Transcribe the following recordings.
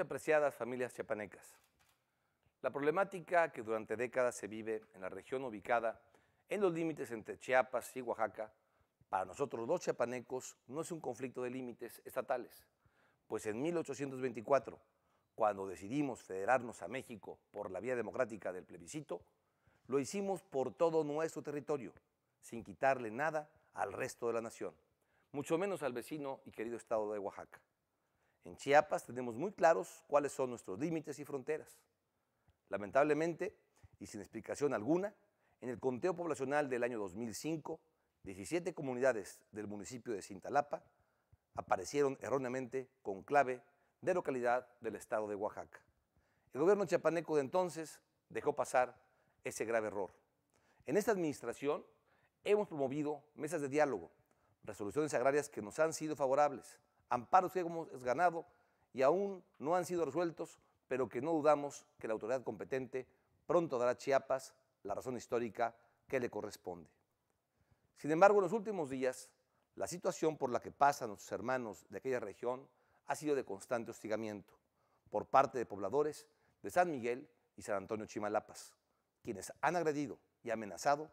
apreciadas familias chiapanecas. La problemática que durante décadas se vive en la región ubicada en los límites entre Chiapas y Oaxaca, para nosotros los chiapanecos no es un conflicto de límites estatales, pues en 1824, cuando decidimos federarnos a México por la vía democrática del plebiscito, lo hicimos por todo nuestro territorio, sin quitarle nada al resto de la nación, mucho menos al vecino y querido estado de Oaxaca. En Chiapas tenemos muy claros cuáles son nuestros límites y fronteras. Lamentablemente, y sin explicación alguna, en el conteo poblacional del año 2005, 17 comunidades del municipio de Cintalapa aparecieron erróneamente con clave de localidad del estado de Oaxaca. El gobierno chiapaneco de entonces dejó pasar ese grave error. En esta administración hemos promovido mesas de diálogo, resoluciones agrarias que nos han sido favorables, amparos que hemos ganado y aún no han sido resueltos, pero que no dudamos que la autoridad competente pronto dará a Chiapas la razón histórica que le corresponde. Sin embargo, en los últimos días, la situación por la que pasan nuestros hermanos de aquella región ha sido de constante hostigamiento por parte de pobladores de San Miguel y San Antonio Chimalapas, quienes han agredido y amenazado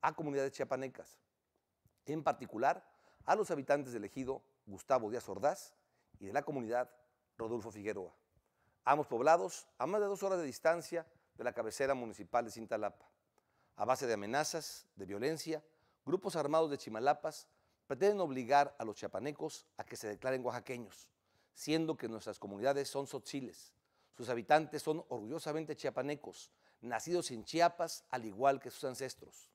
a comunidades chiapanecas, en particular a los habitantes del ejido Gustavo Díaz Ordaz, y de la comunidad Rodolfo Figueroa, ambos poblados a más de dos horas de distancia de la cabecera municipal de Cintalapa. A base de amenazas, de violencia, grupos armados de Chimalapas pretenden obligar a los chiapanecos a que se declaren oaxaqueños, siendo que nuestras comunidades son sotchiles, Sus habitantes son orgullosamente chiapanecos, nacidos en Chiapas al igual que sus ancestros.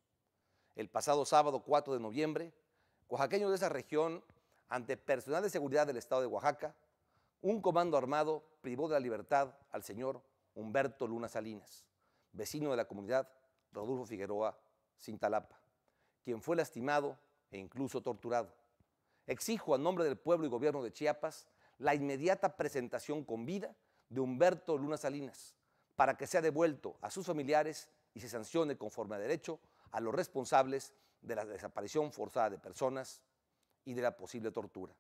El pasado sábado 4 de noviembre, oaxaqueños de esa región ante personal de seguridad del Estado de Oaxaca, un comando armado privó de la libertad al señor Humberto Luna Salinas, vecino de la comunidad Rodolfo Figueroa Cintalapa, quien fue lastimado e incluso torturado. Exijo a nombre del pueblo y gobierno de Chiapas la inmediata presentación con vida de Humberto Luna Salinas para que sea devuelto a sus familiares y se sancione conforme a derecho a los responsables de la desaparición forzada de personas y de la posible tortura.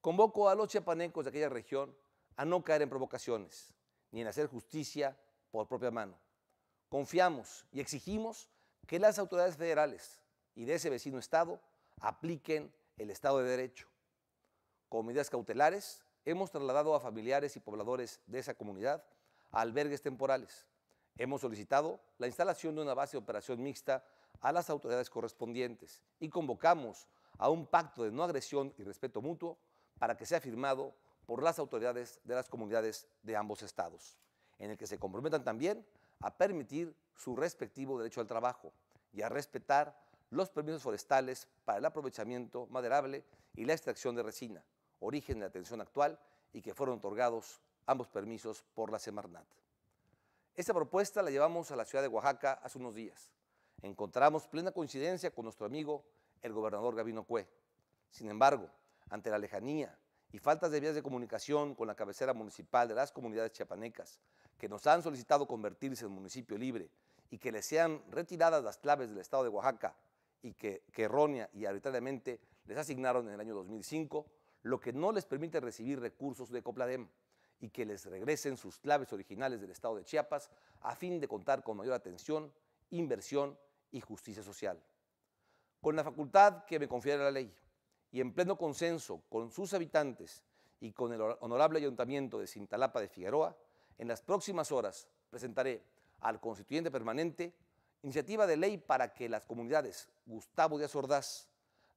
Convoco a los chiapanecos de aquella región a no caer en provocaciones, ni en hacer justicia por propia mano. Confiamos y exigimos que las autoridades federales y de ese vecino Estado apliquen el Estado de Derecho. Con medidas cautelares, hemos trasladado a familiares y pobladores de esa comunidad a albergues temporales. Hemos solicitado la instalación de una base de operación mixta a las autoridades correspondientes y convocamos a un pacto de no agresión y respeto mutuo para que sea firmado por las autoridades de las comunidades de ambos estados, en el que se comprometan también a permitir su respectivo derecho al trabajo y a respetar los permisos forestales para el aprovechamiento maderable y la extracción de resina, origen de la atención actual y que fueron otorgados ambos permisos por la Semarnat. Esta propuesta la llevamos a la ciudad de Oaxaca hace unos días encontramos plena coincidencia con nuestro amigo el gobernador Gabino Cue. Sin embargo, ante la lejanía y faltas de vías de comunicación con la cabecera municipal de las comunidades chiapanecas, que nos han solicitado convertirse en municipio libre y que les sean retiradas las claves del Estado de Oaxaca y que, que errónea y arbitrariamente les asignaron en el año 2005, lo que no les permite recibir recursos de Copladem y que les regresen sus claves originales del Estado de Chiapas a fin de contar con mayor atención, inversión y justicia social. Con la facultad que me confiere la ley y en pleno consenso con sus habitantes y con el honorable ayuntamiento de Cintalapa de Figueroa, en las próximas horas presentaré al constituyente permanente iniciativa de ley para que las comunidades Gustavo Díaz Ordaz,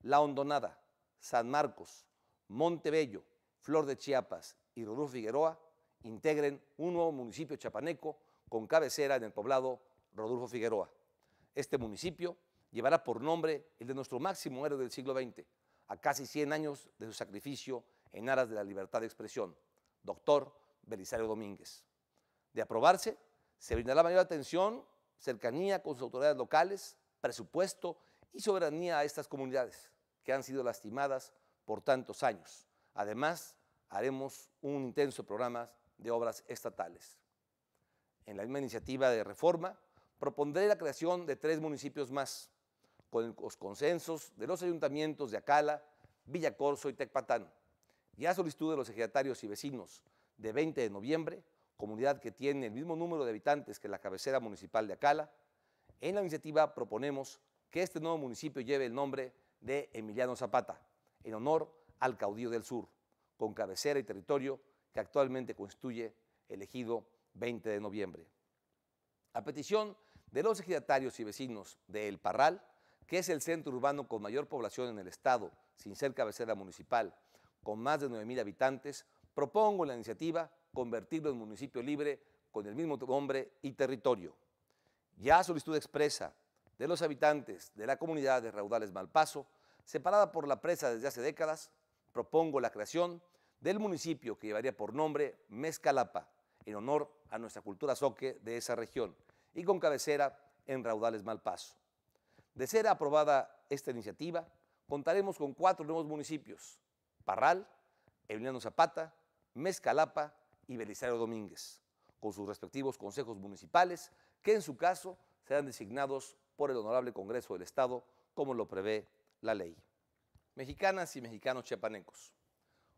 La Hondonada, San Marcos, Montebello, Flor de Chiapas y Rodolfo Figueroa integren un nuevo municipio chapaneco con cabecera en el poblado Rodolfo Figueroa este municipio llevará por nombre el de nuestro máximo héroe del siglo XX, a casi 100 años de su sacrificio en aras de la libertad de expresión, doctor Belisario Domínguez. De aprobarse, se brindará mayor atención, cercanía con sus autoridades locales, presupuesto y soberanía a estas comunidades que han sido lastimadas por tantos años. Además, haremos un intenso programa de obras estatales. En la misma iniciativa de reforma, propondré la creación de tres municipios más, con los consensos de los ayuntamientos de Acala, Villacorso y Tecpatán, y a solicitud de los ejidatarios y vecinos de 20 de noviembre, comunidad que tiene el mismo número de habitantes que la cabecera municipal de Acala, en la iniciativa proponemos que este nuevo municipio lleve el nombre de Emiliano Zapata, en honor al caudillo del sur, con cabecera y territorio que actualmente constituye el ejido 20 de noviembre. A petición de los ejidatarios y vecinos de El Parral, que es el centro urbano con mayor población en el estado, sin ser cabecera municipal, con más de 9.000 habitantes, propongo la iniciativa convertirlo en municipio libre con el mismo nombre y territorio. Ya solicitud expresa de los habitantes de la comunidad de Raudales Malpaso, separada por la presa desde hace décadas, propongo la creación del municipio que llevaría por nombre Mezcalapa, en honor a nuestra cultura zoque de esa región y con cabecera en Raudales Malpaso. De ser aprobada esta iniciativa, contaremos con cuatro nuevos municipios, Parral, Emiliano Zapata, Mezcalapa y Belisario Domínguez, con sus respectivos consejos municipales, que en su caso serán designados por el Honorable Congreso del Estado, como lo prevé la ley. Mexicanas y mexicanos chiapanecos.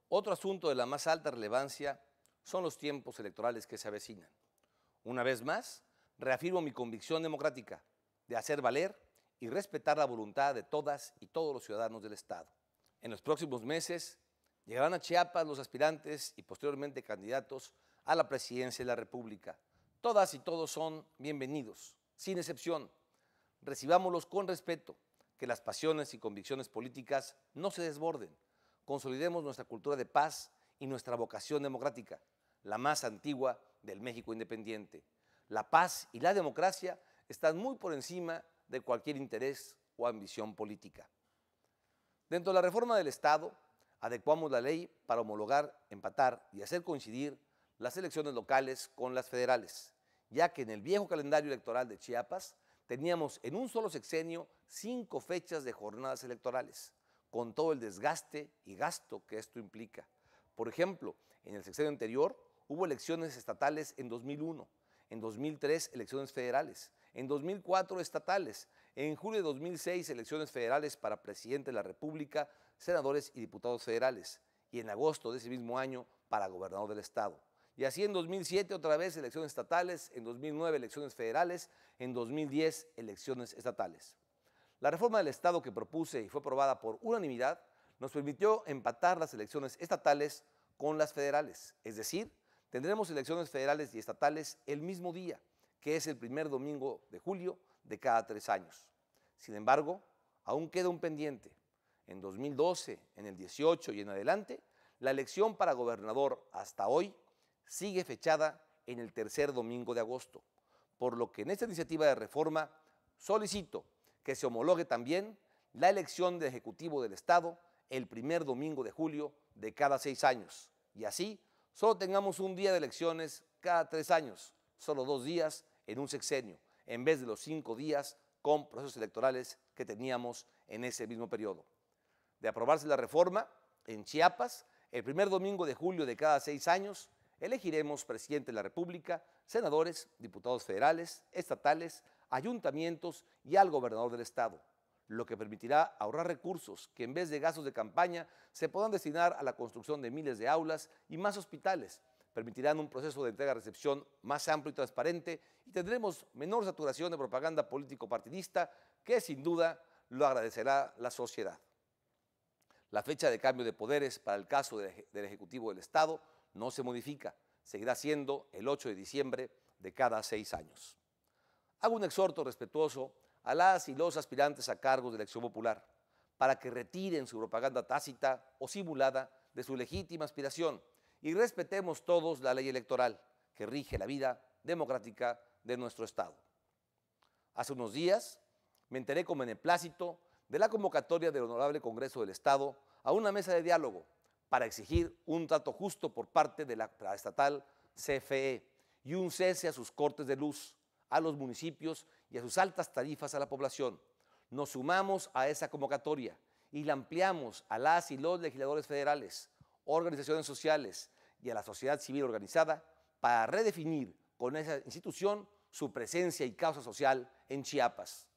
Otro asunto de la más alta relevancia son los tiempos electorales que se avecinan. Una vez más, reafirmo mi convicción democrática de hacer valer y respetar la voluntad de todas y todos los ciudadanos del Estado. En los próximos meses llegarán a Chiapas los aspirantes y posteriormente candidatos a la presidencia de la República. Todas y todos son bienvenidos, sin excepción. Recibámoslos con respeto, que las pasiones y convicciones políticas no se desborden. Consolidemos nuestra cultura de paz y nuestra vocación democrática, la más antigua del México independiente la paz y la democracia están muy por encima de cualquier interés o ambición política. Dentro de la reforma del Estado, adecuamos la ley para homologar, empatar y hacer coincidir las elecciones locales con las federales, ya que en el viejo calendario electoral de Chiapas teníamos en un solo sexenio cinco fechas de jornadas electorales, con todo el desgaste y gasto que esto implica. Por ejemplo, en el sexenio anterior hubo elecciones estatales en 2001, en 2003 elecciones federales, en 2004 estatales, en julio de 2006 elecciones federales para presidente de la República, senadores y diputados federales, y en agosto de ese mismo año para gobernador del estado. Y así en 2007 otra vez elecciones estatales, en 2009 elecciones federales, en 2010 elecciones estatales. La reforma del Estado que propuse y fue aprobada por unanimidad nos permitió empatar las elecciones estatales con las federales, es decir, Tendremos elecciones federales y estatales el mismo día, que es el primer domingo de julio de cada tres años. Sin embargo, aún queda un pendiente. En 2012, en el 18 y en adelante, la elección para gobernador hasta hoy sigue fechada en el tercer domingo de agosto, por lo que en esta iniciativa de reforma solicito que se homologue también la elección de Ejecutivo del Estado el primer domingo de julio de cada seis años y así Solo tengamos un día de elecciones cada tres años, solo dos días en un sexenio, en vez de los cinco días con procesos electorales que teníamos en ese mismo periodo. De aprobarse la reforma, en Chiapas, el primer domingo de julio de cada seis años, elegiremos presidente de la República, senadores, diputados federales, estatales, ayuntamientos y al gobernador del Estado lo que permitirá ahorrar recursos que en vez de gastos de campaña se puedan destinar a la construcción de miles de aulas y más hospitales. Permitirán un proceso de entrega-recepción más amplio y transparente y tendremos menor saturación de propaganda político-partidista que sin duda lo agradecerá la sociedad. La fecha de cambio de poderes para el caso del Ejecutivo del Estado no se modifica, seguirá siendo el 8 de diciembre de cada seis años. Hago un exhorto respetuoso a las y los aspirantes a cargos de elección popular para que retiren su propaganda tácita o simulada de su legítima aspiración y respetemos todos la ley electoral que rige la vida democrática de nuestro Estado. Hace unos días me enteré con beneplácito de la convocatoria del Honorable Congreso del Estado a una mesa de diálogo para exigir un trato justo por parte de la estatal CFE y un cese a sus cortes de luz a los municipios y a sus altas tarifas a la población. Nos sumamos a esa convocatoria y la ampliamos a las y los legisladores federales, organizaciones sociales y a la sociedad civil organizada para redefinir con esa institución su presencia y causa social en Chiapas.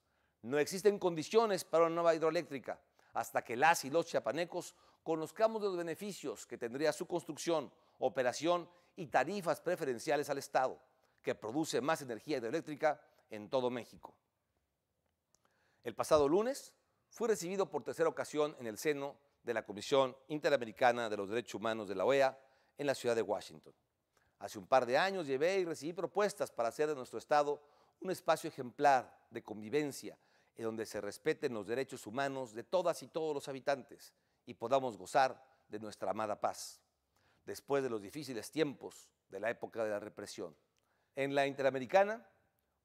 No existen condiciones para una nueva hidroeléctrica hasta que las y los chiapanecos conozcamos los beneficios que tendría su construcción, operación y tarifas preferenciales al Estado que produce más energía hidroeléctrica en todo México. El pasado lunes fui recibido por tercera ocasión en el seno de la Comisión Interamericana de los Derechos Humanos de la OEA en la ciudad de Washington. Hace un par de años llevé y recibí propuestas para hacer de nuestro Estado un espacio ejemplar de convivencia en donde se respeten los derechos humanos de todas y todos los habitantes y podamos gozar de nuestra amada paz, después de los difíciles tiempos de la época de la represión. En la Interamericana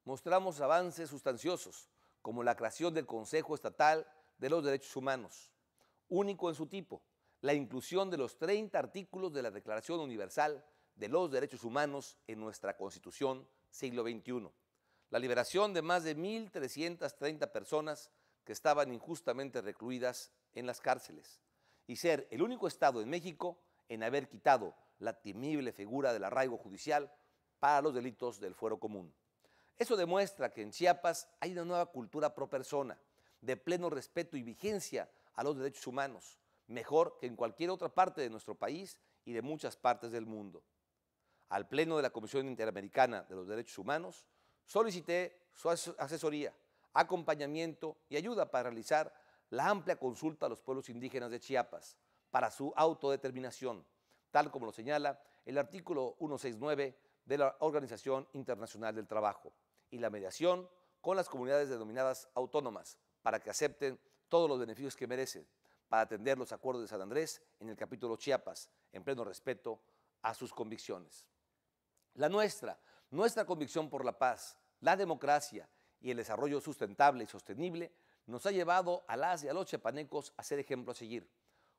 mostramos avances sustanciosos, como la creación del Consejo Estatal de los Derechos Humanos, único en su tipo, la inclusión de los 30 artículos de la Declaración Universal de los Derechos Humanos en nuestra Constitución siglo XXI, la liberación de más de 1.330 personas que estaban injustamente recluidas en las cárceles, y ser el único Estado en México en haber quitado la temible figura del arraigo judicial para los delitos del fuero común. Eso demuestra que en Chiapas hay una nueva cultura pro persona, de pleno respeto y vigencia a los derechos humanos, mejor que en cualquier otra parte de nuestro país y de muchas partes del mundo. Al Pleno de la Comisión Interamericana de los Derechos Humanos solicité su asesoría, acompañamiento y ayuda para realizar la amplia consulta a los pueblos indígenas de Chiapas para su autodeterminación, tal como lo señala el artículo 169 de la Organización Internacional del Trabajo y la mediación con las comunidades denominadas autónomas para que acepten todos los beneficios que merecen para atender los acuerdos de San Andrés en el capítulo Chiapas, en pleno respeto a sus convicciones. La nuestra, nuestra convicción por la paz, la democracia y el desarrollo sustentable y sostenible nos ha llevado a las y a los chiapanecos a ser ejemplo a seguir.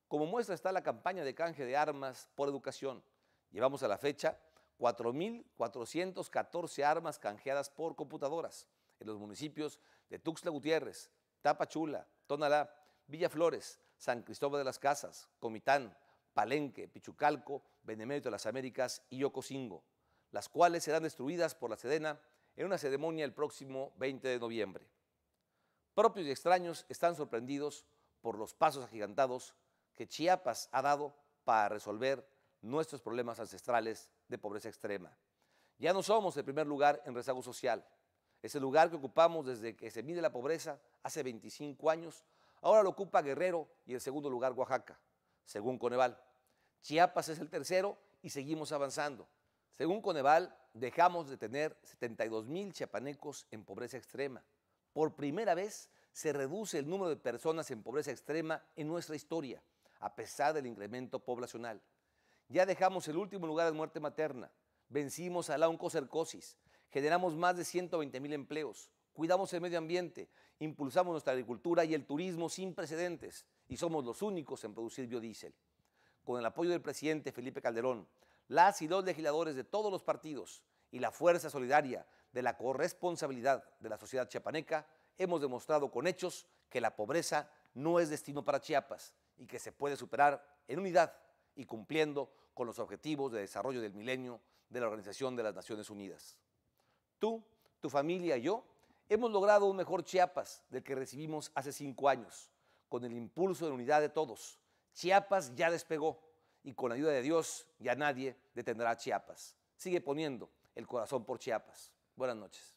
Como muestra está la campaña de canje de armas por educación. Llevamos a la fecha 4.414 armas canjeadas por computadoras en los municipios de Tuxtla Gutiérrez, Tapachula, Tonalá, Villa Flores, San Cristóbal de las Casas, Comitán, Palenque, Pichucalco, Benemérito de las Américas y Yocosingo, las cuales serán destruidas por la Sedena en una ceremonia el próximo 20 de noviembre. Propios y extraños están sorprendidos por los pasos agigantados que Chiapas ha dado para resolver nuestros problemas ancestrales de pobreza extrema. Ya no somos el primer lugar en rezago social. Es el lugar que ocupamos desde que se mide la pobreza hace 25 años, ahora lo ocupa Guerrero y el segundo lugar Oaxaca, según Coneval. Chiapas es el tercero y seguimos avanzando. Según Coneval, dejamos de tener 72 mil chiapanecos en pobreza extrema. Por primera vez se reduce el número de personas en pobreza extrema en nuestra historia, a pesar del incremento poblacional. Ya dejamos el último lugar de muerte materna. Vencimos a la oncocercosis. Generamos más de 120 mil empleos. Cuidamos el medio ambiente. Impulsamos nuestra agricultura y el turismo sin precedentes. Y somos los únicos en producir biodiesel. Con el apoyo del presidente Felipe Calderón, las y los legisladores de todos los partidos y la fuerza solidaria de la corresponsabilidad de la sociedad chiapaneca, hemos demostrado con hechos que la pobreza no es destino para Chiapas y que se puede superar en unidad y cumpliendo con los objetivos de desarrollo del milenio de la Organización de las Naciones Unidas. Tú, tu familia y yo hemos logrado un mejor Chiapas del que recibimos hace cinco años, con el impulso de la unidad de todos. Chiapas ya despegó y con la ayuda de Dios ya nadie detendrá Chiapas. Sigue poniendo el corazón por Chiapas. Buenas noches.